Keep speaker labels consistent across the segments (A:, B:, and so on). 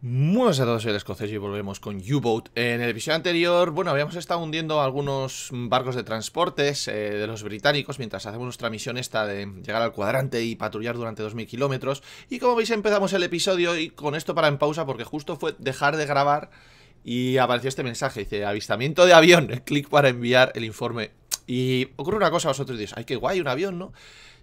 A: Muy buenas a todos, soy el escocés y volvemos con U-Boat. En el episodio anterior, bueno, habíamos estado hundiendo algunos barcos de transportes eh, de los británicos mientras hacemos nuestra misión esta de llegar al cuadrante y patrullar durante 2.000 kilómetros. Y como veis empezamos el episodio y con esto para en pausa porque justo fue dejar de grabar y apareció este mensaje, dice avistamiento de avión, clic para enviar el informe y ocurre una cosa, vosotros dices, ay, qué guay, un avión, ¿no?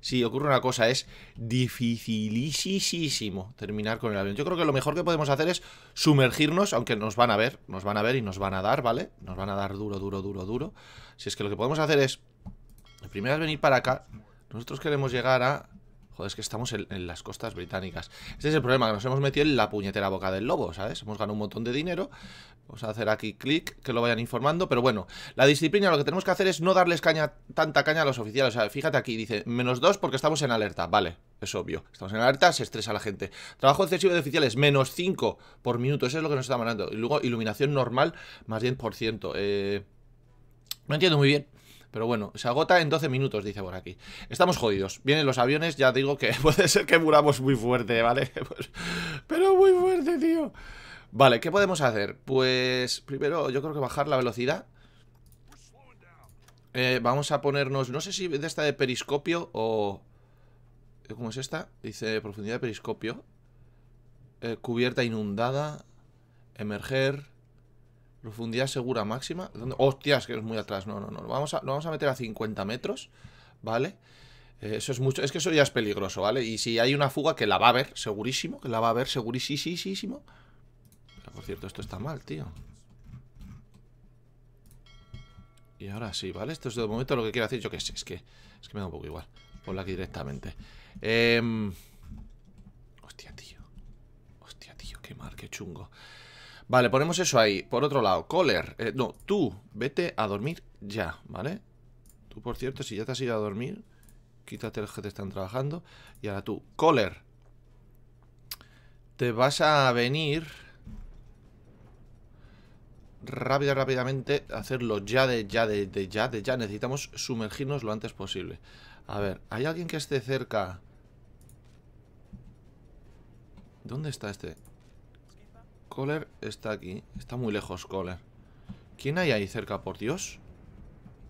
A: Sí, ocurre una cosa, es dificilísimo terminar con el avión. Yo creo que lo mejor que podemos hacer es sumergirnos, aunque nos van a ver, nos van a ver y nos van a dar, ¿vale? Nos van a dar duro, duro, duro, duro. Si es que lo que podemos hacer es, primero es venir para acá, nosotros queremos llegar a Joder, es que estamos en, las costas británicas. Este es el problema, que nos hemos metido en la puñetera boca del lobo, ¿sabes? Hemos ganado un montón de dinero. Vamos a hacer aquí clic, que lo vayan informando. Pero bueno, la disciplina lo que tenemos que hacer es no darles caña, tanta caña a los oficiales. O sea, fíjate aquí, dice, menos dos porque estamos en alerta. Vale, es obvio. Estamos en alerta, se estresa la gente. Trabajo excesivo de oficiales, menos 5 por minuto. Eso es lo que nos está mandando. Y luego iluminación normal, más 10%. Eh, no entiendo muy bien. Pero bueno, se agota en 12 minutos, dice por aquí. Estamos jodidos. Vienen los aviones, ya digo que puede ser que muramos muy fuerte, ¿vale? Pero muy fuerte, tío. Vale, ¿qué podemos hacer? Pues primero yo creo que bajar la velocidad. Eh, vamos a ponernos, no sé si de esta de periscopio o... Eh, ¿Cómo es esta? Dice profundidad de periscopio. Eh, cubierta inundada. Emerger. Profundidad segura máxima. ¿Dónde? Hostias, que es muy atrás. No, no, no. Lo vamos a, vamos a meter a 50 metros, ¿vale? Eh, eso es mucho. Es que eso ya es peligroso, ¿vale? Y si hay una fuga, que la va a ver, segurísimo. Que la va a ver, segurísimo. por cierto, esto está mal, tío. Y ahora sí, ¿vale? Esto es de momento lo que quiero hacer. Yo qué sé, es que, es que me da un poco igual. Ponla aquí directamente. Em, hostia, tío. Hostia, tío, qué mal, qué chungo. Vale, ponemos eso ahí. Por otro lado, Kohler. Eh, no, tú, vete a dormir ya, ¿vale? Tú, por cierto, si ya te has ido a dormir, quítate los que te están trabajando. Y ahora tú, Kohler. Te vas a venir rápida, rápidamente, hacerlo ya de, ya de, de, ya, de ya. Necesitamos sumergirnos lo antes posible. A ver, ¿hay alguien que esté cerca? ¿Dónde está este? Kohler está aquí. Está muy lejos Kohler. ¿Quién hay ahí cerca, por Dios?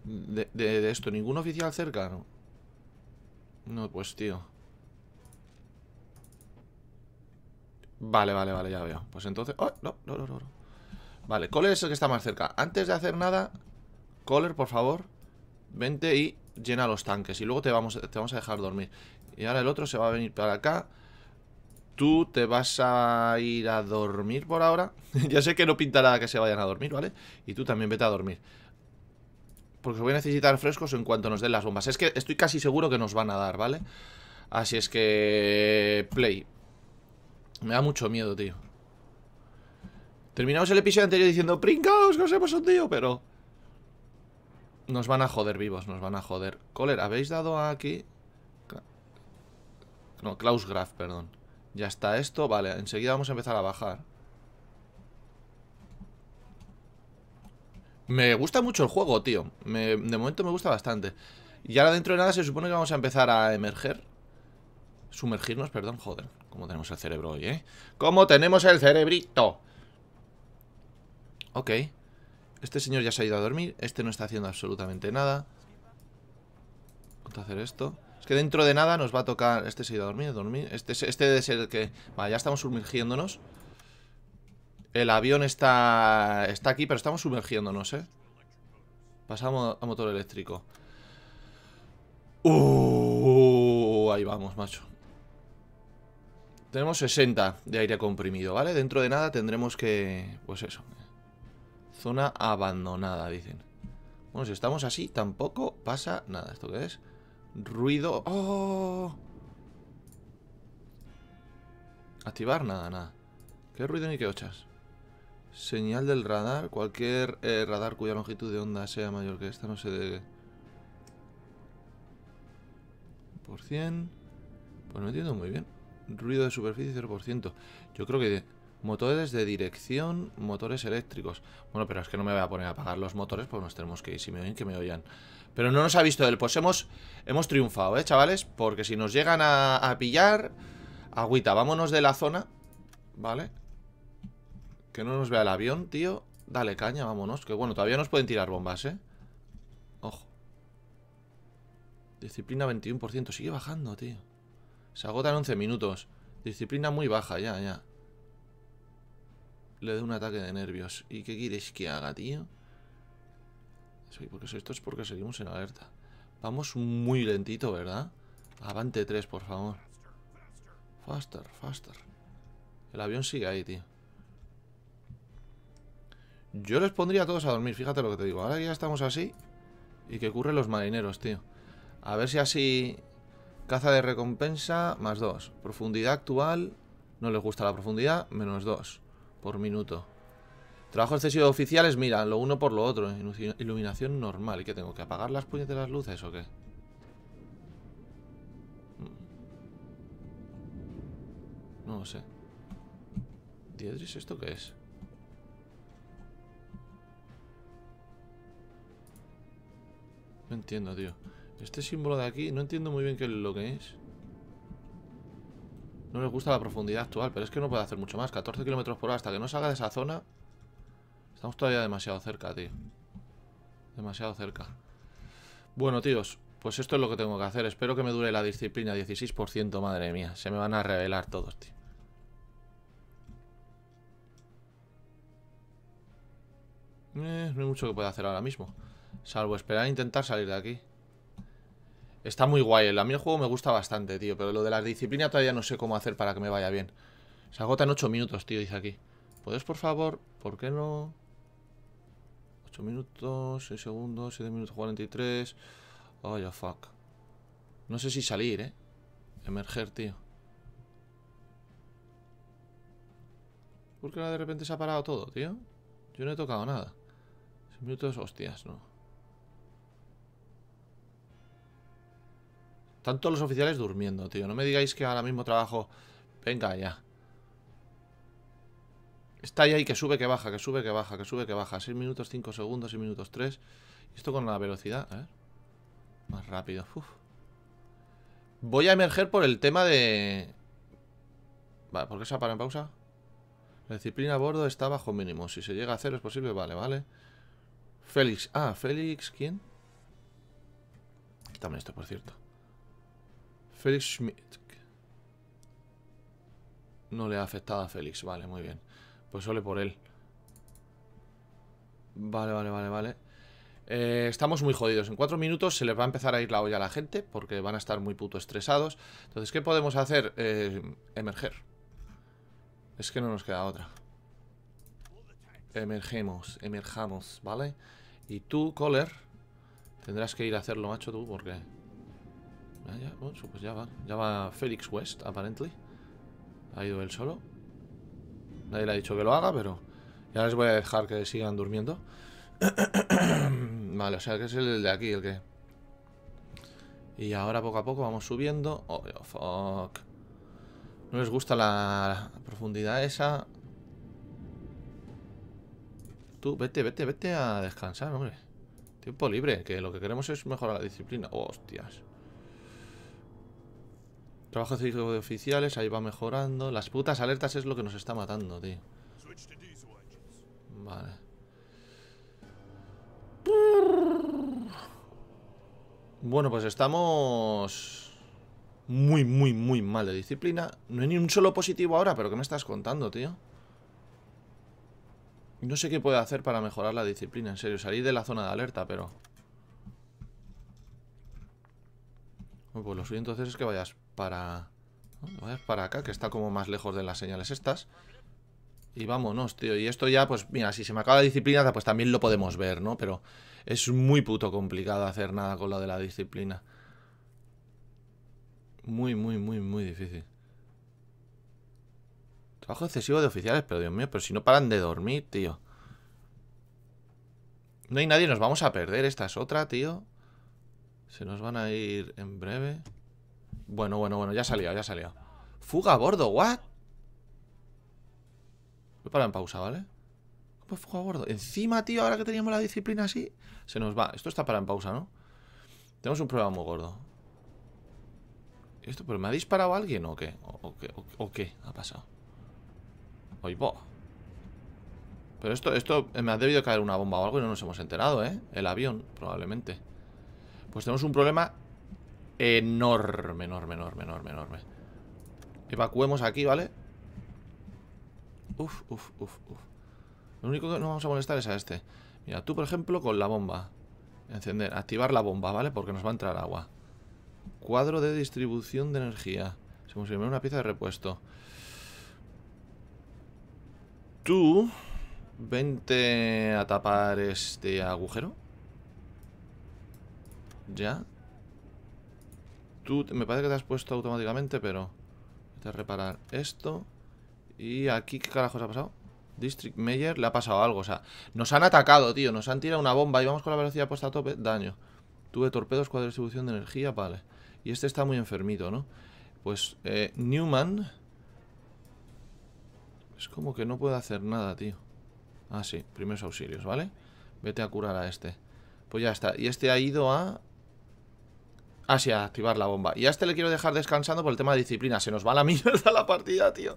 A: De, esto, ¿ningún oficial cerca? No. pues tío. Vale, vale, vale, ya veo. Pues entonces... Oh, no, no, no, no. Vale, Kohler es el que está más cerca. Antes de hacer nada, Kohler, por favor, vente y llena los tanques. Y luego te vamos, te vamos a dejar dormir. Y ahora el otro se va a venir para acá. Tú te vas a ir a dormir por ahora. ya sé que no pintará que se vayan a dormir, ¿vale? Y tú también vete a dormir. Porque voy a necesitar frescos en cuanto nos den las bombas. Es que estoy casi seguro que nos van a dar, ¿vale? Así es que... Play. Me da mucho miedo, tío. Terminamos el episodio anterior diciendo ¡Pringaos, que os hemos hundido! Pero... Nos van a joder vivos, nos van a joder. Coler, ¿habéis dado aquí...? No, Klaus Graf, perdón. Ya está esto, vale, enseguida vamos a empezar a bajar Me gusta mucho el juego, tío De momento me gusta bastante Y ahora dentro de nada se supone que vamos a empezar a emerger Sumergirnos, perdón, joder Cómo tenemos el cerebro hoy, ¿eh? Cómo tenemos el cerebrito Ok Este señor ya se ha ido a dormir Este no está haciendo absolutamente nada Vamos a hacer esto que dentro de nada nos va a tocar... Este se ha a dormir, dormir. Este, este debe ser el que... Vale, ya estamos sumergiéndonos. El avión está... Está aquí, pero estamos sumergiéndonos, ¿eh? Pasamos a motor eléctrico. Uh, ahí vamos, macho. Tenemos 60 de aire comprimido, ¿vale? Dentro de nada tendremos que... Pues eso. Zona abandonada, dicen. Bueno, si estamos así, tampoco pasa nada. ¿Esto qué es? Ruido. ¡Oh! Activar nada, nada. ¿Qué ruido ni qué ochas? Señal del radar. Cualquier eh, radar cuya longitud de onda sea mayor que esta no se debe. Por cien. Pues no entiendo muy bien. Ruido de superficie 0%. Yo creo que... motores de dirección, motores eléctricos. Bueno, pero es que no me voy a poner a apagar los motores Pues nos tenemos que ir. Si me oyen, que me oyan. Pero no nos ha visto él. Pues hemos, hemos triunfado, ¿eh, chavales? Porque si nos llegan a, pillar... Agüita, vámonos de la zona. ¿Vale? Que no nos vea el avión, tío. Dale caña, vámonos. Que bueno, todavía nos pueden tirar bombas, ¿eh? Ojo. Disciplina 21%. Sigue bajando, tío. Se agotan 11 minutos. Disciplina muy baja, ya, ya. Le doy un ataque de nervios. ¿Y qué quieres que haga, tío? porque esto es porque seguimos en alerta. Vamos muy lentito, ¿verdad? Avante 3, por favor. Faster, faster. El avión sigue ahí, tío. Yo les pondría a todos a dormir, fíjate lo que te digo. Ahora ya estamos así. ¿Y qué ocurren los marineros, tío? A ver si así... Caza de recompensa, más 2. Profundidad actual. No les gusta la profundidad, menos 2 por minuto. Trabajo excesivo de oficiales, mira, lo uno por lo otro. Iluminación normal. ¿Y qué tengo? ¿Que apagar las de las luces o qué? Mm. No lo sé. ¿Diedris esto qué es? No entiendo, tío. Este símbolo de aquí, no entiendo muy bien qué es lo que es. No me gusta la profundidad actual, pero es que no puedo hacer mucho más. 14 kilómetros por hora hasta que no salga de esa zona. Estamos todavía demasiado cerca, tío. Demasiado cerca. Bueno, tíos, pues esto es lo que tengo que hacer. Espero que me dure la disciplina 16%, madre mía. Se me van a revelar todos, tío. Eh, no hay mucho que pueda hacer ahora mismo. Salvo esperar e intentar salir de aquí. Está muy guay. a mí el juego me gusta bastante, tío. Pero lo de la disciplina todavía no sé cómo hacer para que me vaya bien. Se agotan 8 minutos, tío, dice aquí. ¿Puedes, por favor? ¿Por qué no...? 8 minutos, 6 segundos, 7 minutos 43. Oh, ya fuck. No sé si salir, ¿eh? Emerger, tío. ¿Por qué ahora de repente se ha parado todo, tío? Yo no he tocado nada. 6 minutos, hostias, no. Están todos los oficiales durmiendo, tío. No me digáis que ahora mismo trabajo... Venga, ya. Está ahí, que sube, que baja, que sube, que baja, que sube, que baja. 6 minutos, 5 segundos, 6 minutos 3. Esto con la velocidad, a ¿eh? ver. Más rápido. Voy a emerger por el tema de... Vale, ¿por qué se ha parado en pausa? La disciplina a bordo está bajo mínimo. Si se llega a cero es posible, vale, vale. Félix. Ah, Félix, ¿quién? También esto, por cierto. Félix Schmidt. No le ha afectado a Félix, vale, muy bien. Pues ole por él. Vale, vale, vale, vale. Eh, estamos muy jodidos. En cuatro minutos se les va a empezar a ir la olla a la gente porque van a estar muy puto estresados. Entonces, ¿qué podemos hacer? Eh, emerger. Es que no nos queda otra. Emergemos, emerjamos, ¿vale? Y tú, Coller, tendrás que ir a hacerlo, macho, tú, porque... ya, ya pues va. Ya va Felix West, aparentemente. Ha ido él solo. Nadie le ha dicho que lo haga, pero ya les voy a dejar que sigan durmiendo. vale, o sea que es el de aquí, el que... Y ahora poco a poco vamos subiendo. Oh, oh, fuck. No les gusta la profundidad esa. Tú, vete, vete, vete a descansar, hombre. Tiempo libre, que lo que queremos es mejorar la disciplina. hostias. Trabajo de oficiales, ahí va mejorando. Las putas alertas es lo que nos está matando, tío. Vale. Bueno, pues estamos muy, muy, muy mal de disciplina. No hay ni un solo positivo ahora, pero ¿qué me estás contando, tío? No sé qué puedo hacer para mejorar la disciplina, en serio. Salir de la zona de alerta, pero... Pues lo suyo entonces es que vayas para... Vayas para acá, que está como más lejos de las señales estas. Y vámonos, tío. Y esto ya, pues mira, si se me acaba la disciplina, pues también lo podemos ver, ¿no? Pero es muy puto complicado hacer nada con lo de la disciplina. Muy, muy, muy, muy difícil. Trabajo excesivo de oficiales, pero Dios mío, pero si no paran de dormir, tío. No hay nadie, nos vamos a perder. Esta es otra, tío. Se nos van a ir en breve. Bueno, bueno, bueno, ya salió, ya salió. Fuga a bordo, what? Voy a parar en pausa, ¿vale? ¿Cómo fuga a bordo? Encima, tío, ahora que teníamos la disciplina así, se nos va. Esto está para en pausa, ¿no? Tenemos un problema muy gordo. ¿Esto? ¿Pero me ha disparado alguien o qué? ¿O, qué, o, qué ha pasado? ¡Oy, bo. Pero esto, esto eh, me ha debido caer una bomba o algo y no nos hemos enterado, ¿eh? El avión, probablemente. Pues tenemos un problema enorme, enorme, enorme, enorme, enorme. Evacuemos aquí, ¿vale? Uf, uf, uf, uf. Lo único que no vamos a molestar es a este. Mira, tú, por ejemplo, con la bomba. Encender, activar la bomba, ¿vale? Porque nos va a entrar agua. Cuadro de distribución de energía. Se consume una pieza de repuesto. Tú... Vente a tapar este agujero. ¿Ya? Tú me parece que te has puesto automáticamente, pero... Voy a reparar esto. ¿Y aquí qué carajos ha pasado? District Mayor le ha pasado algo, o sea... Nos han atacado, tío. Nos han tirado una bomba y vamos con la velocidad puesta a tope. Daño. Tuve torpedos, cuadro de distribución de energía, vale. Y este está muy enfermito, ¿no? Pues eh, Newman... Es como que no puede hacer nada, tío. Ah, sí, primeros auxilios, ¿vale? Vete a curar a este. Pues ya está. Y este ha ido a Ah, a activar la bomba. Y a este le quiero dejar descansando por el tema de disciplina. Se nos va la mierda la partida, tío.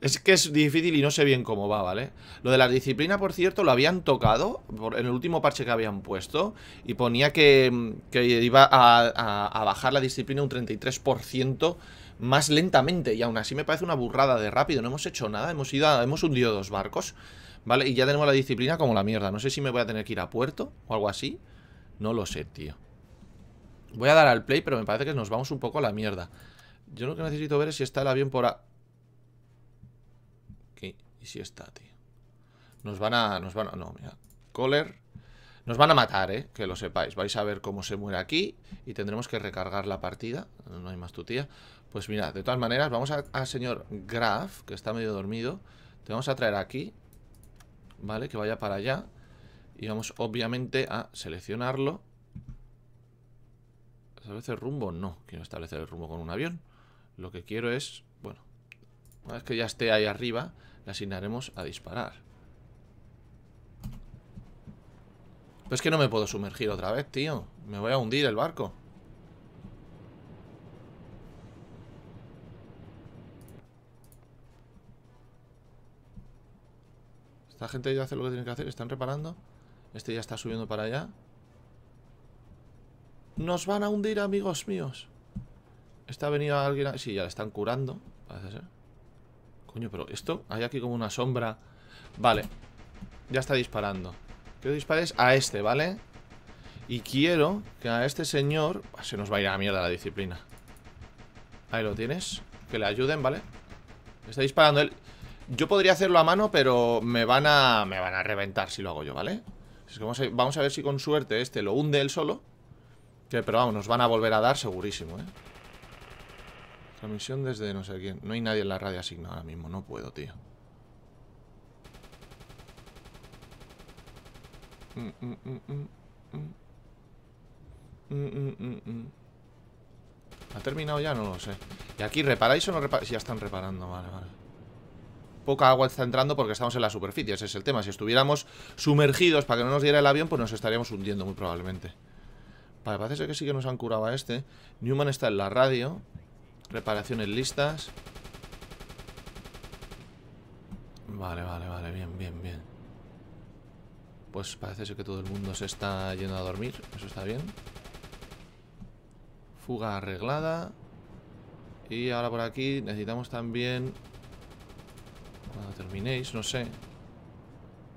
A: Es que es difícil y no sé bien cómo va, ¿vale? Lo de la disciplina, por cierto, lo habían tocado en el último parche que habían puesto. Y ponía que, iba a, bajar la disciplina un 33% más lentamente. Y aún así me parece una burrada de rápido. No hemos hecho nada. Hemos, ido hemos hundido dos barcos, ¿vale? Y ya tenemos la disciplina como la mierda. No sé si me voy a tener que ir a puerto o algo así. No lo sé, tío. Voy a dar al play, pero me parece que nos vamos un poco a la mierda. Yo lo que necesito ver es si está el avión por a... ¿Y si está, tío? Nos van a... Nos van a... No, mira. Coller. Nos van a matar, ¿eh? Que lo sepáis. Vais a ver cómo se muere aquí y tendremos que recargar la partida. No hay más tía. Pues mira, de todas maneras, vamos al señor Graf, que está medio dormido. Te vamos a traer aquí, ¿vale? Que vaya para allá. Y vamos, obviamente, a seleccionarlo ¿Establecer rumbo? No, quiero establecer el rumbo con un avión. Lo que quiero es, bueno, una vez que ya esté ahí arriba, le asignaremos a disparar. Pero es que no me puedo sumergir otra vez, tío. Me voy a hundir el barco. Esta gente ya hace lo que tiene que hacer. Están reparando. Este ya está subiendo para allá. Nos van a hundir, amigos míos. Está venido alguien... A... Sí, ya le están curando. Parece ser. Coño, pero esto... Hay aquí como una sombra... Vale. Ya está disparando. Quiero dispares a este, ¿vale? Y quiero que a este señor... Pues, se nos va a ir a la mierda la disciplina. Ahí lo tienes. Que le ayuden, ¿vale? Está disparando él. Yo podría hacerlo a mano, pero me van a... Me van a reventar si lo hago yo, ¿vale? vamos, a, vamos a ver si con suerte este lo hunde él solo. Que, pero vamos, nos van a volver a dar segurísimo, ¿eh? misión desde no sé quién. No hay nadie en la radio asignada ahora mismo. No puedo, tío. ¿Ha terminado ya? No lo sé. ¿Y aquí reparáis o no reparáis? Ya están reparando, vale, vale. Poca agua está entrando porque estamos en la superficie, ese es el tema. Si estuviéramos sumergidos para que no nos diera el avión, pues nos estaríamos hundiendo muy probablemente. Vale, parece que sí que nos han curado a este. Newman está en la radio. Reparaciones listas. Vale, vale, vale. Bien, bien, bien. Pues parece ser que todo el mundo se está yendo a dormir. Eso está bien. Fuga arreglada. Y ahora por aquí necesitamos también... Cuando terminéis, no sé.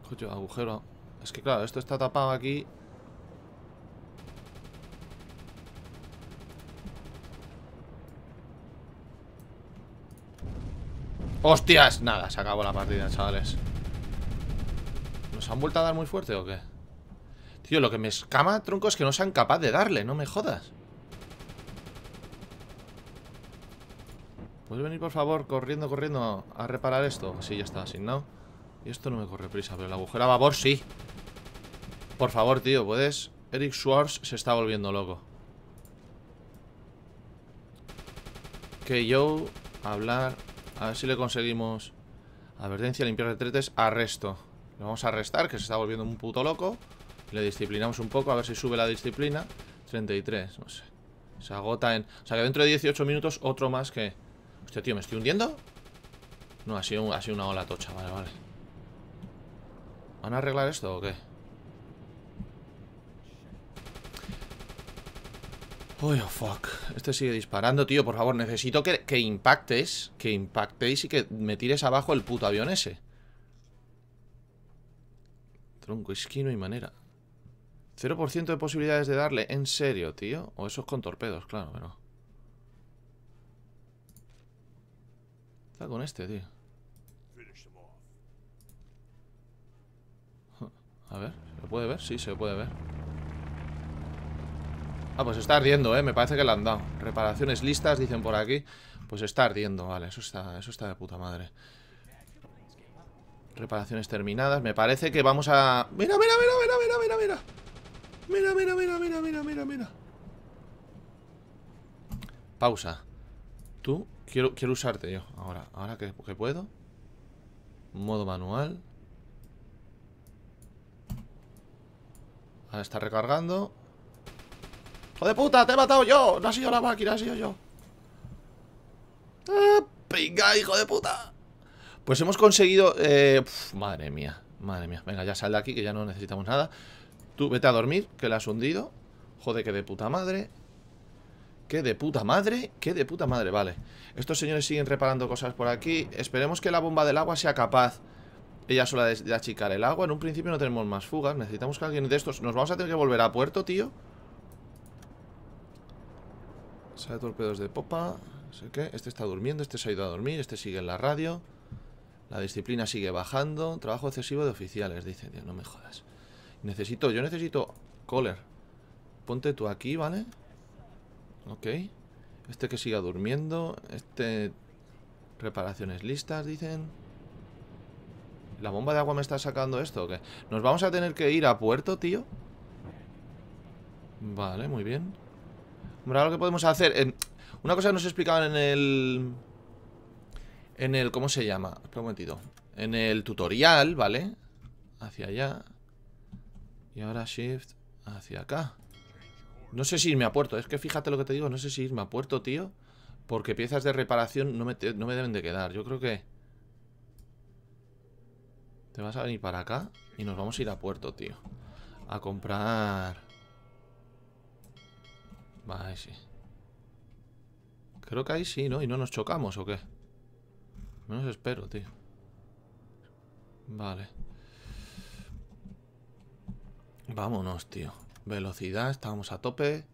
A: Coño, agujero. Es que claro, esto está tapado aquí ¡Hostias! Nada, se acabó la partida, chavales ¿Nos han vuelto a dar muy fuerte o qué? Tío, lo que me escama, tronco, es que no sean capaz de darle No me jodas ¿Puedes venir, por favor, corriendo, corriendo a reparar esto? Sí, ya está, asignado Y esto no me corre prisa, pero el agujero a vapor, sí Por favor, tío, ¿puedes? Eric Schwartz se está volviendo loco Que yo hablar a ver si le conseguimos Advertencia, limpiar retretes, arresto Le vamos a arrestar, que se está volviendo un puto loco Le disciplinamos un poco A ver si sube la disciplina 33, no sé Se agota en... O sea que dentro de 18 minutos otro más que... Hostia, tío, ¿me estoy hundiendo? No, ha sido, ha sido una ola tocha, vale, vale ¿Van a arreglar esto o qué? Oh, fuck. Este sigue disparando, tío. Por favor, necesito que, que impactes. Que impactéis y que me tires abajo el puto avión ese. Tronco, esquino y manera. 0% de posibilidades de darle. ¿En serio, tío? O eso es con torpedos, claro, pero... Está con este, tío. A ver, ¿se puede ver? Sí, se puede ver. Ah, pues está ardiendo, ¿eh? Me parece que la han dado. Reparaciones listas, dicen por aquí. Pues está ardiendo, vale. Eso está, eso está de puta madre. Reparaciones terminadas. Me parece que vamos a... ¡Mira, mira, mira, mira, mira, mira! Mira, mira, mira, mira, mira, mira, mira. Pausa. Tú, quiero, quiero usarte yo. Ahora, ahora que, que puedo. Modo manual. Ahora está recargando. ¡Hijo de puta! ¡Te he matado yo! No ha sido la máquina, ha sido yo. ¡Ah, ¡Venga, hijo de puta! Pues hemos conseguido... Eh, madre mía, madre mía. Venga, ya sal de aquí, que ya no necesitamos nada. Tú vete a dormir, que la has hundido. Joder, que de puta madre. ¡Qué de puta madre! ¡Qué de puta madre! Vale. Estos señores siguen reparando cosas por aquí. Esperemos que la bomba del agua sea capaz ella sola de achicar el agua. En un principio no tenemos más fugas. Necesitamos que alguien de estos... Nos vamos a tener que volver a puerto, tío. Sale torpedos de popa. sé qué. Este está durmiendo, este se ha ido a dormir, este sigue en la radio. La disciplina sigue bajando. Trabajo excesivo de oficiales, dice. no me jodas. Necesito, yo necesito... Coller, ponte tú aquí, ¿vale? Ok. Este que siga durmiendo. Este... Reparaciones listas, dicen. ¿La bomba de agua me está sacando esto o qué? ¿Nos vamos a tener que ir a puerto, tío? Vale, muy bien. Ahora lo que podemos hacer... Em, una cosa que nos explicaban en el... En el... ¿Cómo se llama? Espera En el tutorial, ¿vale? Hacia allá. Y ahora shift hacia acá. No sé si irme a puerto. Es que fíjate lo que te digo. No sé si irme a puerto, tío. Porque piezas de reparación no me, no me deben de quedar. Yo creo que... Te vas a venir para acá y nos vamos a ir a puerto, tío. A comprar... Vale, sí. Creo que ahí sí, ¿no? ¿Y no nos chocamos o qué? Menos espero, tío. Vale. Vámonos, tío. Velocidad, estábamos a tope.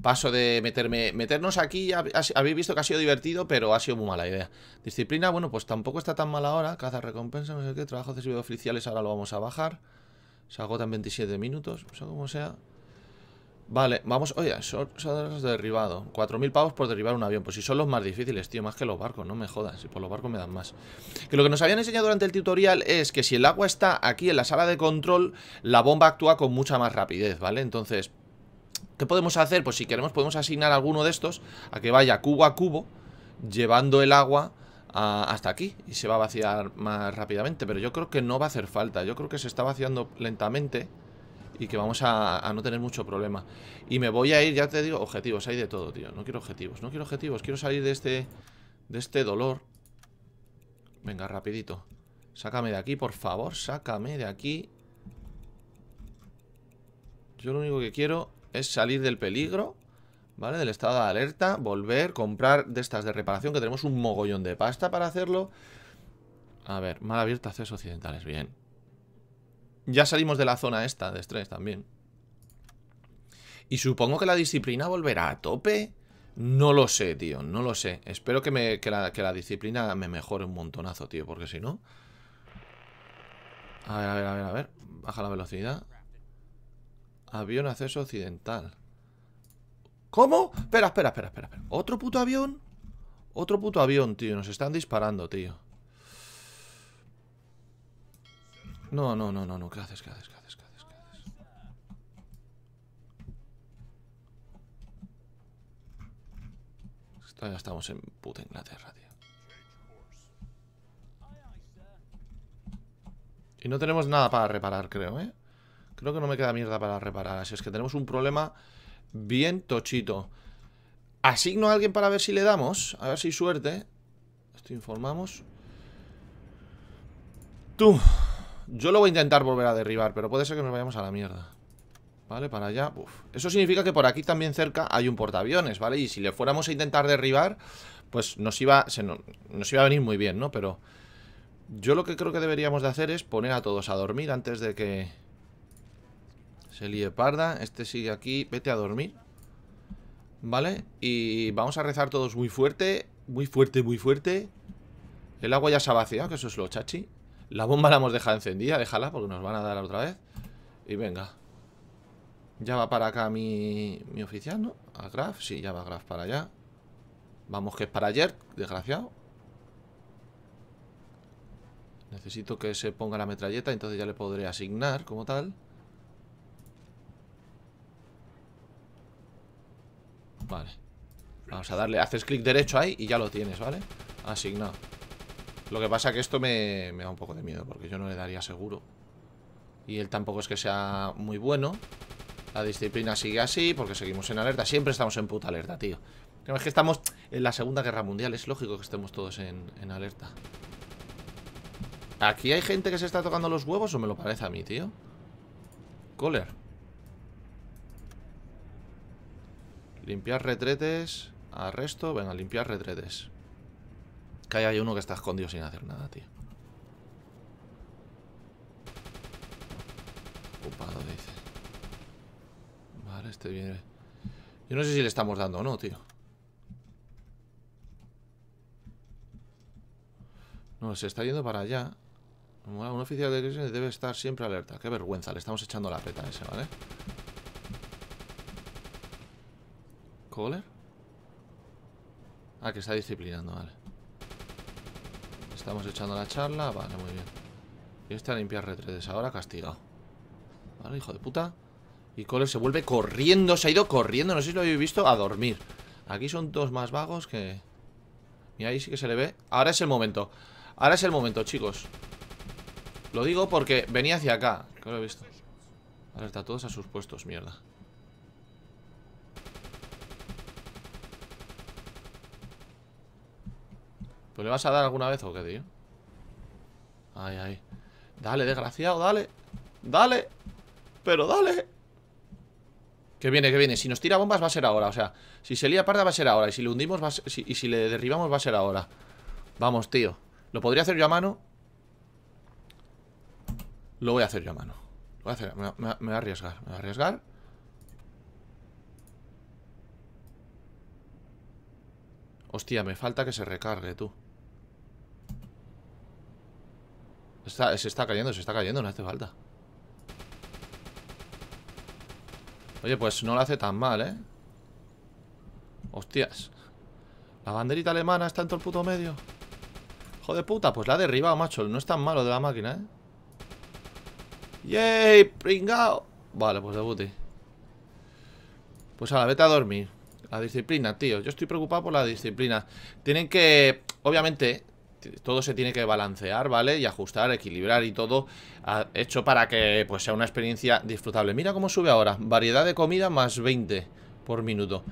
A: Paso de meterme, meternos aquí, habéis visto que ha sido divertido, pero ha sido muy mala idea. Disciplina, bueno, pues tampoco está tan mal ahora. Caza recompensa, no sé qué, trabajo de de oficiales, ahora lo vamos a bajar. Se agota en 27 minutos, o sea, como sea. Vale, vamos... Oye, son, son derribado. 4.000 pavos por derribar un avión. Pues si son los más difíciles, tío. Más que los barcos, no me jodas. Si por los barcos me dan más. Que lo que nos habían enseñado durante el tutorial es que si el agua está aquí en la sala de control, la bomba actúa con mucha más rapidez, ¿vale? Entonces, ¿qué podemos hacer? Pues si queremos podemos asignar alguno de estos a que vaya cubo a cubo, llevando el agua hasta aquí y se va a vaciar más rápidamente. Pero yo creo que no va a hacer falta. Yo creo que se está vaciando lentamente y que vamos a, no tener mucho problema. Y me voy a ir, ya te digo, objetivos, hay de todo, tío. No quiero objetivos, no quiero objetivos, quiero salir de este, de este dolor. Venga, rapidito. Sácame de aquí, por favor, sácame de aquí. Yo lo único que quiero es salir del peligro, ¿vale? Del estado de alerta, volver, comprar de estas de reparación, que tenemos un mogollón de pasta para hacerlo. A ver, mal abierto, acceso occidentales, bien. Ya salimos de la zona esta de estrés también. Y supongo que la disciplina volverá a tope. No lo sé, tío, no lo sé. Espero que, me, que, la, que la disciplina me mejore un montonazo, tío, porque si no... A ver, a ver, a ver, a ver. Baja la velocidad. Avión acceso occidental. ¿Cómo? Espera, espera, espera, espera. ¿Otro puto avión? Otro puto avión, tío. Nos están disparando, tío. No, no, no, no, no. ¿Qué haces? ¿Qué haces? ¿Qué haces? ¿Qué haces? estamos en puta Inglaterra, tío. Y no tenemos nada para reparar, creo, ¿eh? Creo que no me queda mierda para reparar. Así es que tenemos un problema bien tochito. Asigno a alguien para ver si le damos. A ver si suerte. Esto informamos. Tú. Yo lo voy a intentar volver a derribar, pero puede ser que nos vayamos a la mierda. Vale, para allá. Eso significa que por aquí también cerca hay un portaaviones, ¿vale? Y si le fuéramos a intentar derribar, pues nos iba, nos iba a venir muy bien, ¿no? Pero yo lo que creo que deberíamos de hacer es poner a todos a dormir antes de que se líe parda. Este sigue aquí, vete a dormir. ¿Vale? Y vamos a rezar todos muy fuerte, muy fuerte, muy fuerte. El agua ya se ha vaciado, que eso es lo chachi. La bomba la hemos dejado encendida, déjala porque nos van a dar otra vez. Y venga. Ya va para acá mi, oficial, ¿no? A Graf, sí, ya va Graf para allá. Vamos, que es para ayer, desgraciado. Necesito que se ponga la metralleta, entonces ya le podré asignar como tal. Vale. Vamos a darle, haces clic derecho ahí y ya lo tienes, ¿vale? Asignado. Lo que pasa es que esto me, da un poco de miedo, porque yo no le daría seguro. Y él tampoco es que sea muy bueno. La disciplina sigue así, porque seguimos en alerta. Siempre estamos en puta alerta, tío. Es que estamos en la Segunda Guerra Mundial, es lógico que estemos todos en, alerta. ¿Aquí hay gente que se está tocando los huevos o me lo parece a mí, tío? Coler Limpiar retretes. Arresto. Venga, limpiar retretes hay uno que está escondido sin hacer nada, tío. Ocupado, dice. Vale, este viene... Yo no sé si le estamos dando o no, tío. No, se está yendo para allá. Un oficial de crisis debe estar siempre alerta. Qué vergüenza, le estamos echando la peta a ese, ¿vale? coler Ah, que está disciplinando, vale. Estamos echando la charla. Vale, muy bien. Y este a limpiar retretes. Ahora castigado. Vale, hijo de puta. Y Cole se vuelve corriendo. Se ha ido corriendo. No sé si lo habéis visto. A dormir. Aquí son dos más vagos que... Y ahí sí que se le ve. Ahora es el momento. Ahora es el momento, chicos. Lo digo porque venía hacia acá. Que lo he visto. Ahora está todos a sus puestos, mierda. ¿Pero le vas a dar alguna vez o qué, tío? Ay, ay Dale, desgraciado, dale Dale Pero dale Que viene, que viene Si nos tira bombas va a ser ahora O sea, si se lía parda va a ser ahora Y si le hundimos Y si le derribamos va a ser ahora Vamos, tío Lo podría hacer yo a mano Lo voy a hacer yo a mano Lo voy a hacer, me, me, me voy a arriesgar Me voy a arriesgar Hostia, me falta que se recargue, tú se está cayendo, se está cayendo, no hace falta. Oye, pues no lo hace tan mal, ¿eh? Hostias. La banderita alemana está en todo el puto medio. Joder puta, pues la ha derribado, macho. No es tan malo de la máquina, ¿eh? ¡Yay! ¡Pringao! Vale, pues de Pues Pues la vete a dormir. La disciplina, tío. Yo estoy preocupado por la disciplina. Tienen que... Obviamente, todo se tiene que balancear, ¿vale? Y ajustar, equilibrar y todo ah, hecho para que pues sea una experiencia disfrutable. Mira cómo sube ahora, variedad de comida más 20 por minuto.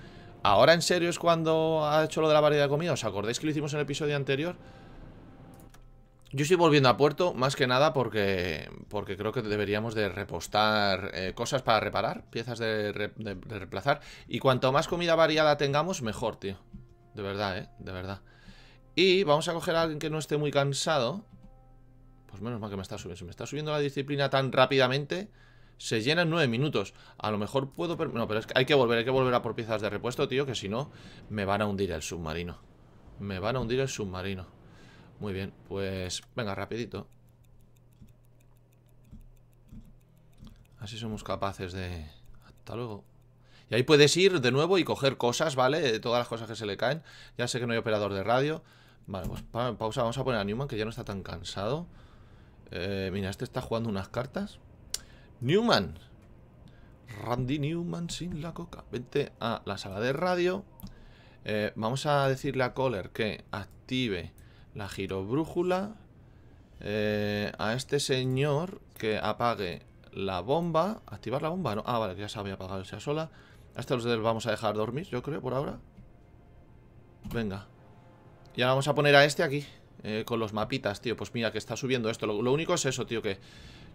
A: Ahora en serio es cuando ha hecho lo de la variedad de comida, ¿os acordáis que lo hicimos en el episodio anterior? Yo estoy volviendo a puerto más que nada porque, porque creo que deberíamos de repostar eh, cosas para reparar, piezas de reemplazar. Y cuanto más comida variada tengamos, mejor, tío. De verdad, ¿eh? De verdad. Y vamos a coger a alguien que no esté muy cansado. Pues menos mal que me está subiendo. Si me está subiendo la disciplina tan rápidamente, se llenan nueve minutos. A lo mejor puedo... No, pero es que hay que volver, hay que volver a por piezas de repuesto, tío, que si no, me van a hundir el submarino. Me van a hundir el submarino. Muy bien, pues venga, rapidito. Así somos capaces de... Hasta luego. Y ahí puedes ir de nuevo y coger cosas, ¿vale? Todas las cosas que se le caen. Ya sé que no hay operador de radio. Vale, pues pausa. Vamos a poner a Newman, que ya no está tan cansado. Eh, mira, este está jugando unas cartas. Newman. Randy Newman sin la coca. Vente a la sala de radio. Eh, vamos a decirle a Kohler que active la girobrújula. Eh, a este señor que apague la bomba. ¿Activar la bomba? No. Ah, vale, que ya se había apagado sea sola. Hasta este los vamos a dejar dormir, yo creo, por ahora. Venga. Ya vamos a poner a este aquí. Eh, con los mapitas, tío. Pues mira, que está subiendo esto. Lo, único es eso, tío, que...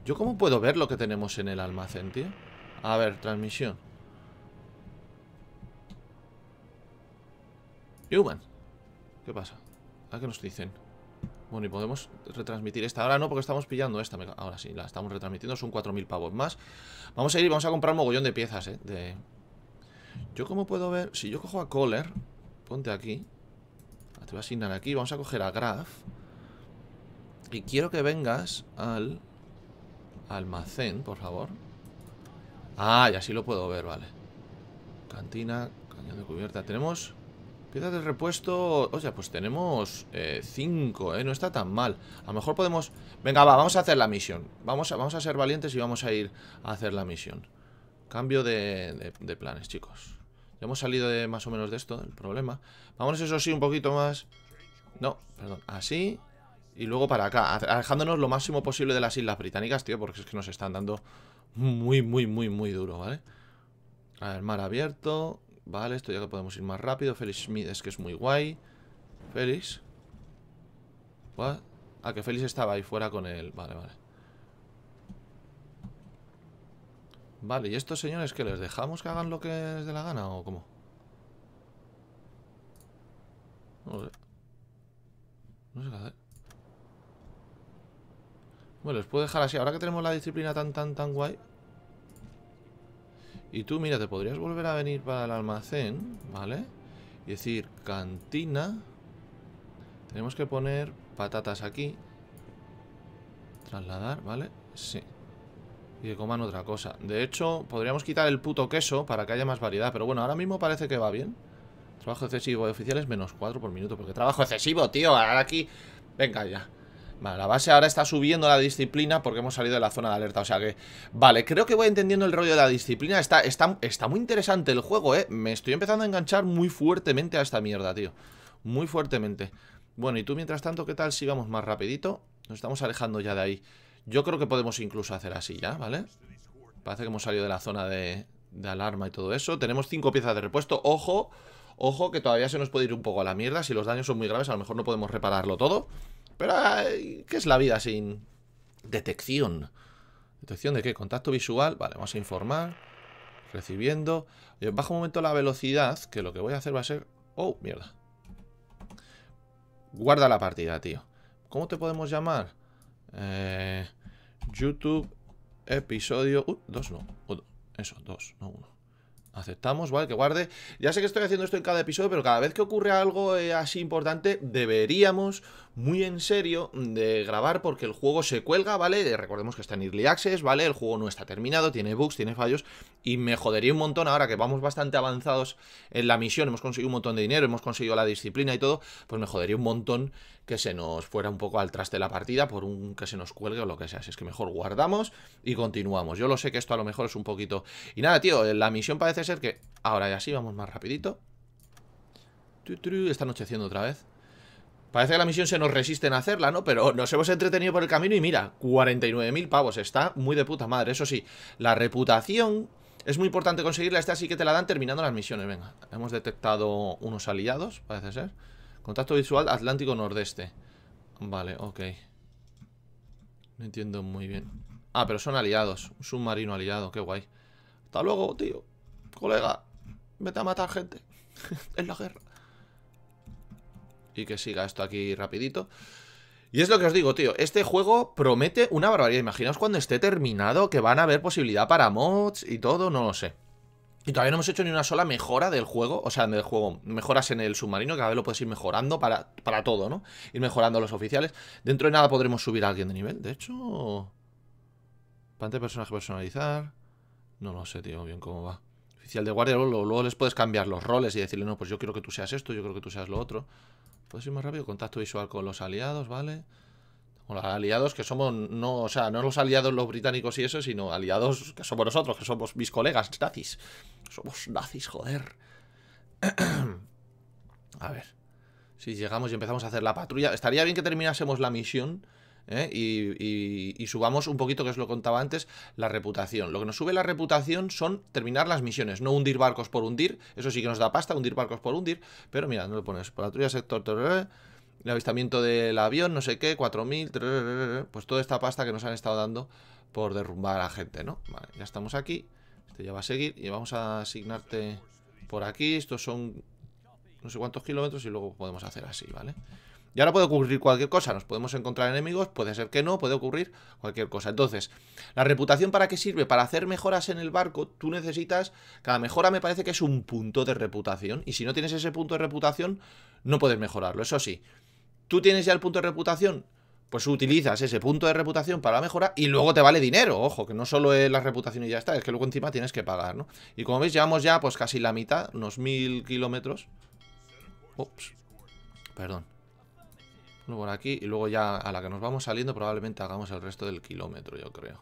A: ¿Yo cómo puedo ver lo que tenemos en el almacén, tío? A ver, transmisión. Human. ¿Qué pasa? ¿A qué nos dicen? Bueno, y podemos retransmitir esta. Ahora no, porque estamos pillando esta. Ahora sí, la estamos retransmitiendo. Son 4.000 pavos más. Vamos a ir vamos a comprar un mogollón de piezas, ¿eh? De... ¿Yo cómo puedo ver? Si yo cojo a Kohler, ponte aquí. Te voy a asignar aquí. Vamos a coger a Graf Y quiero que vengas al almacén, por favor. Ah, y así lo puedo ver, vale. Cantina, cañón de cubierta. Tenemos piezas de repuesto. O sea, pues tenemos 5, eh, eh, No está tan mal. A lo mejor podemos... Venga, va, vamos a hacer la misión. Vamos a, vamos a ser valientes y vamos a ir a hacer la misión. Cambio de planes, chicos. Ya hemos salido de más o menos de esto, el problema. Vamos eso sí un poquito más... No, perdón, así... Y luego para acá, alejándonos lo máximo posible de las Islas Británicas, tío, porque es que nos están dando muy, muy, muy, muy duro, ¿vale? A ver, mar abierto. Vale, esto ya que podemos ir más rápido. Félix Smith es que es muy guay. Félix. ¿What? Ah, que Félix estaba ahí fuera con él. Vale, vale. Vale, ¿y estos señores que les dejamos que hagan lo que es de la gana o cómo? No sé. No sé qué hacer. Bueno, les puedo dejar así. Ahora que tenemos la disciplina tan, tan, tan guay. Y tú, mira, te podrías volver a venir para el almacén, ¿vale? Y decir, cantina. Tenemos que poner patatas aquí. Trasladar, ¿vale? Sí que coman otra cosa. De hecho, podríamos quitar el puto queso para que haya más variedad, pero bueno, ahora mismo parece que va bien. Trabajo excesivo de oficiales menos 4 por minuto, porque trabajo excesivo, tío, ahora aquí... Venga ya. Vale, la base ahora está subiendo la disciplina porque hemos salido de la zona de alerta, o sea que... Vale, creo que voy entendiendo el rollo de la disciplina, está, está, está muy interesante el juego, ¿eh? Me estoy empezando a enganchar muy fuertemente a esta mierda, tío. Muy fuertemente. Bueno, y tú mientras tanto, ¿qué tal si vamos más rapidito? Nos estamos alejando ya de ahí. Yo creo que podemos incluso hacer así ya, ¿vale? Parece que hemos salido de la zona de, alarma y todo eso. Tenemos cinco piezas de repuesto. Ojo, ojo, que todavía se nos puede ir un poco a la mierda. Si los daños son muy graves, a lo mejor no podemos repararlo todo. Pero, ¿qué es la vida sin detección? ¿Detección de qué? ¿Contacto visual? Vale, vamos a informar. Recibiendo. bajo un momento la velocidad, que lo que voy a hacer va a ser... ¡Oh, mierda! Guarda la partida, tío. ¿Cómo te podemos llamar? Eh... YouTube, episodio... Uh, dos no. Eso, dos, no uno. Aceptamos, ¿vale? Que guarde. Ya sé que estoy haciendo esto en cada episodio, pero cada vez que ocurre algo eh, así importante, deberíamos muy en serio de grabar porque el juego se cuelga, ¿vale? Eh, recordemos que está en Early Access, ¿vale? El juego no está terminado, tiene bugs, tiene fallos y me jodería un montón ahora que vamos bastante avanzados en la misión, hemos conseguido un montón de dinero, hemos conseguido la disciplina y todo, pues me jodería un montón que se nos fuera un poco al traste la partida por un que se nos cuelgue o lo que sea. Así es que mejor guardamos y continuamos. Yo lo sé que esto a lo mejor es un poquito... Y nada, tío, eh, la misión parece ser que... Ahora ya sí, vamos más rapidito. Está anocheciendo otra vez. Parece que la misión se nos resiste en hacerla, ¿no? Pero nos hemos entretenido por el camino y mira, 49.000 pavos, está muy de puta madre. Eso sí, la reputación es muy importante conseguirla, esta sí que te la dan terminando las misiones. Venga, hemos detectado unos aliados, parece ser. Contacto visual Atlántico Nordeste. Vale, ok. No entiendo muy bien. Ah, pero son aliados. Un submarino aliado, qué guay. Hasta luego, tío. Colega, vete a matar gente. es la guerra y que siga esto aquí rapidito. Y es lo que os digo, tío, este juego promete una barbaridad. Imaginaos cuando esté terminado que van a haber posibilidad para mods y todo, no lo sé. Y todavía no hemos hecho ni una sola mejora del juego, o sea, del juego, mejoras en el submarino, cada vez lo puedes ir mejorando para, todo, ¿no? Ir mejorando los oficiales. Dentro de nada podremos subir a alguien de nivel, de hecho... Pante personaje personalizar... No lo sé, tío, bien cómo va de guardia, luego, les puedes cambiar los roles y decirle, no, pues yo quiero que tú seas esto, yo creo que tú seas lo otro. Puedes ir más rápido, contacto visual con los aliados, ¿vale? Con los aliados que somos, no, o sea, no los aliados los británicos y eso, sino aliados que somos nosotros, que somos mis colegas nazis. Somos nazis, joder. a ver. Si llegamos y empezamos a hacer la patrulla, estaría bien que terminásemos la misión ¿eh? y, subamos un poquito, que os lo contaba antes, la reputación. Lo que nos sube la reputación son terminar las misiones, no hundir barcos por hundir. Eso sí que nos da pasta, hundir barcos por hundir. Pero mira, no lo pones. tuya, sector... el avistamiento del avión, no sé qué, 4000, pues toda esta pasta que nos han estado dando por derrumbar a gente, ¿no? Vale, ya estamos aquí. Este ya va a seguir y vamos a asignarte por aquí. Estos son no sé cuántos kilómetros y luego podemos hacer así, ¿vale? vale y ahora puede ocurrir cualquier cosa, nos podemos encontrar enemigos, puede ser que no, puede ocurrir cualquier cosa. Entonces, ¿la reputación para qué sirve? Para hacer mejoras en el barco, tú necesitas, cada mejora me parece que es un punto de reputación, y si no tienes ese punto de reputación, no puedes mejorarlo, eso sí. Tú tienes ya el punto de reputación, pues utilizas ese punto de reputación para la mejora y luego te vale dinero, ojo, que no solo es la reputación y ya está, es que luego encima tienes que pagar, ¿no? Y como veis, llevamos ya pues casi la mitad, unos mil kilómetros. Ops, perdón por aquí y luego ya a la que nos vamos saliendo probablemente hagamos el resto del kilómetro, yo creo.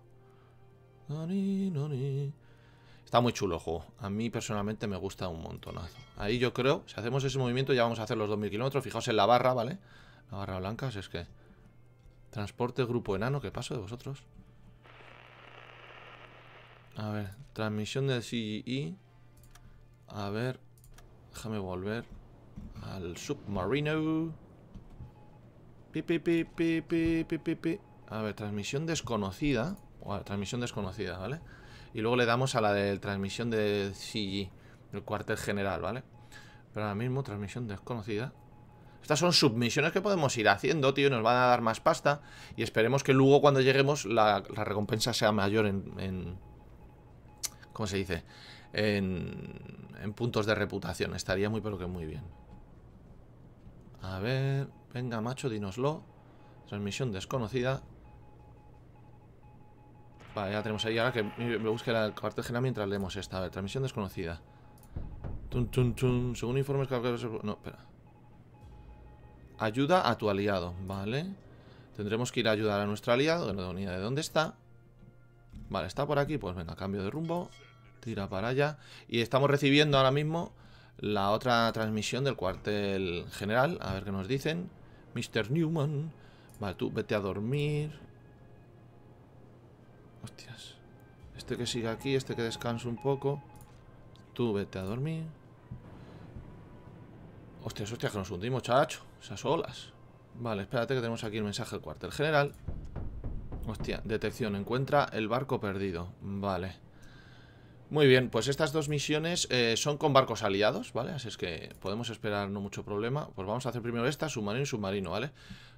A: Está muy chulo el juego. A mí personalmente me gusta un montonazo. Ahí yo creo, si hacemos ese movimiento ya vamos a hacer los 2000 kilómetros. Fijaos en la barra, ¿vale? La barra blanca, si es que... Transporte grupo enano, ¿qué paso de vosotros? A ver, transmisión del CGI. E. A ver, déjame volver al submarino. A ver, transmisión desconocida. transmisión desconocida, ¿vale? Y luego le damos a la de transmisión de CG, El cuartel general, ¿vale? Pero ahora mismo, transmisión desconocida. Estas son submisiones que podemos ir haciendo, tío. Nos van a dar más pasta. Y esperemos que luego, cuando lleguemos, la, recompensa sea mayor en, ¿Cómo se dice? En, en puntos de reputación. Estaría muy, pero que muy bien. A ver. Venga, macho, dínoslo. Transmisión desconocida. Vale, ya tenemos ahí. Ahora que me busque cuartel general mientras leemos esta. A ver, transmisión desconocida. Tun, tun, tun. Según informes... No, espera. Ayuda a tu aliado, ¿vale? Tendremos que ir a ayudar a nuestro aliado, que no tengo de dónde está. Vale, está por aquí. Pues venga, cambio de rumbo. Tira para allá. Y estamos recibiendo ahora mismo la otra transmisión del cuartel general. A ver qué nos dicen. Mr. Newman. Vale, tú vete a dormir. Hostias. Este que siga aquí, este que descanse un poco. Tú vete a dormir. Hostias, hostias, que nos hundimos, chacho. Esas olas. Vale, espérate que tenemos aquí el mensaje del cuartel general. Hostia, detección, encuentra el barco perdido. Vale. Muy bien, pues estas dos misiones eh, son con barcos aliados, ¿vale? Así es que podemos esperar no mucho problema. Pues vamos a hacer primero esta, submarino y submarino, ¿vale?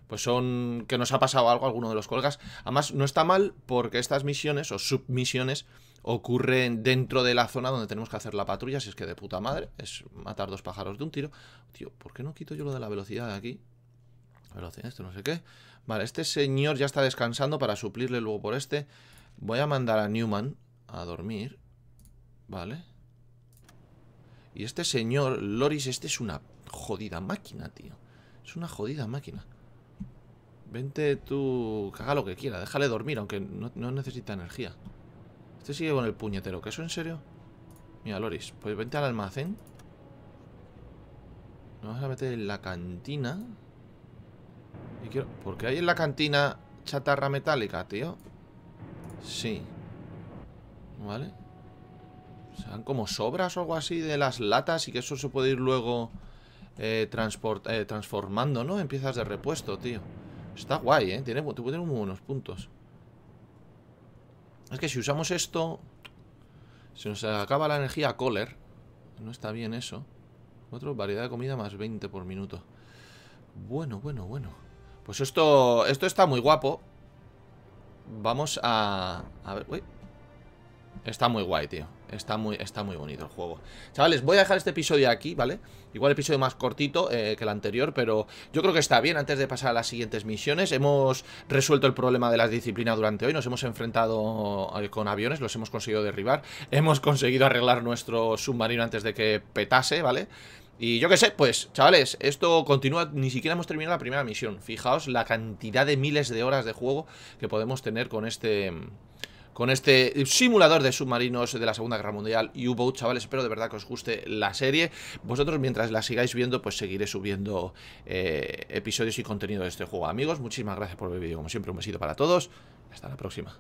A: Pues son que nos ha pasado algo a alguno de los colgas Además, no está mal porque estas misiones o submisiones ocurren dentro de la zona donde tenemos que hacer la patrulla, si es que de puta madre, es matar dos pájaros de un tiro. Tío, ¿por qué no quito yo lo de la velocidad de aquí? Velocidad, esto no sé qué. Vale, este señor ya está descansando para suplirle luego por este. Voy a mandar a Newman a dormir. Vale. Y este señor, Loris, este es una jodida máquina, tío. Es una jodida máquina. Vente tú, caga lo que quiera, déjale dormir, aunque no, no necesita energía. Este sigue con el puñetero, ¿que eso en serio? Mira, Loris, pues vente al almacén. vamos a meter en la cantina. Y quiero... Porque hay en la cantina chatarra metálica, tío. Sí. Vale. Sean como sobras o algo así de las latas y que eso se puede ir luego eh, eh, transformando, ¿no? En piezas de repuesto, tío. Está guay, ¿eh? Tiene, unos muy buenos puntos. Es que si usamos esto... Se nos acaba la energía a No está bien eso. Otro, variedad de comida más 20 por minuto. Bueno, bueno, bueno. Pues esto, esto está muy guapo. Vamos a... A ver, uy. Está muy guay, tío. Está muy, está muy bonito el juego. Chavales, voy a dejar este episodio aquí, ¿vale? Igual episodio más cortito eh, que el anterior, pero yo creo que está bien antes de pasar a las siguientes misiones. Hemos resuelto el problema de las disciplinas durante hoy. Nos hemos enfrentado eh, con aviones, los hemos conseguido derribar. Hemos conseguido arreglar nuestro submarino antes de que petase, ¿vale? Y yo qué sé, pues, chavales, esto continúa, ni siquiera hemos terminado la primera misión. Fijaos la cantidad de miles de horas de juego que podemos tener con este con este simulador de submarinos de la Segunda Guerra Mundial y U-Boat, chavales, espero de verdad que os guste la serie. Vosotros mientras la sigáis viendo, pues seguiré subiendo eh, episodios y contenido de este juego. Amigos, muchísimas gracias por ver el vídeo, como siempre, un besito para todos, hasta la próxima.